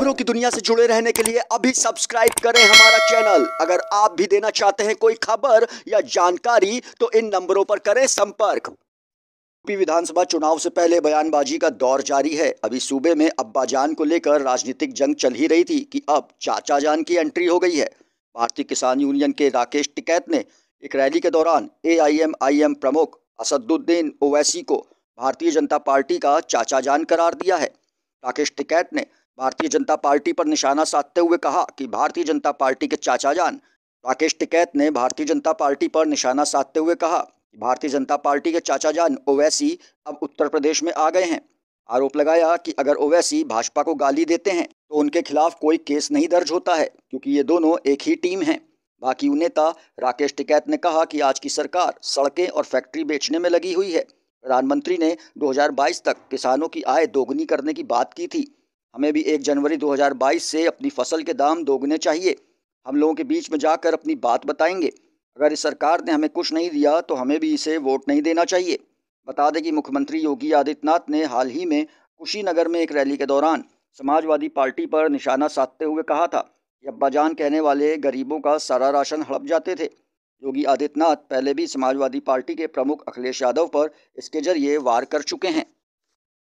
खबरों की दुनिया से जुड़े रहने के लिए अभी सब्सक्राइब करें हमारा चैनल अगर आप भी देना चाहते हैं कोई खबर या जानकारी तो इन नंबरों पर करें संपर्क यूपी विधानसभा चुनाव से पहले बयानबाजी का दौर जारी है अभी सूबे में अब्बा जान को लेकर राजनीतिक जंग चल ही रही थी कि अब चाचा जान की एंट्री हो गई है भारतीय किसान यूनियन के राकेश टिकैत ने एक रैली के दौरान एआईएमआईएम प्रमुख असदुद्दीन ओवैसी को भारतीय जनता पार्टी का चाचा जान करार दिया है राकेश टिकैत ने भारतीय जनता पार्टी पर निशाना साधते हुए कहा कि भारतीय जनता पार्टी के चाचा जान राकेश टिकैत ने भारतीय जनता पार्टी पर निशाना साधते हुए कहा कि भारतीय जनता पार्टी के चाचा जान ओवैसी अब उत्तर प्रदेश में आ गए हैं आरोप लगाया कि अगर ओवैसी भाजपा को गाली देते हैं तो उनके खिलाफ कोई केस नहीं दर्ज होता है क्योंकि ये दोनों एक ही टीम हैं बाकी नेता राकेश टिकैत ने कहा कि आज की सरकार सड़कें और फैक्ट्री बेचने में लगी हुई है प्रधानमंत्री ने 2022 तक किसानों की आय दोगुनी करने की बात की थी हमें भी एक जनवरी 2022 से अपनी फसल के दाम दोगुने चाहिए हम लोगों के बीच में जाकर अपनी बात बताएंगे अगर इस सरकार ने हमें कुछ नहीं दिया तो हमें भी इसे वोट नहीं देना चाहिए बता दें कि मुख्यमंत्री योगी आदित्यनाथ ने हाल ही में कुशीनगर में एक रैली के दौरान समाजवादी पार्टी पर निशाना साधते हुए कहा था कि अब्बाजान कहने वाले गरीबों का सारा राशन हड़प जाते थे योगी आदित्यनाथ पहले भी समाजवादी पार्टी के प्रमुख अखिलेश यादव पर इसके जरिए वार कर चुके हैं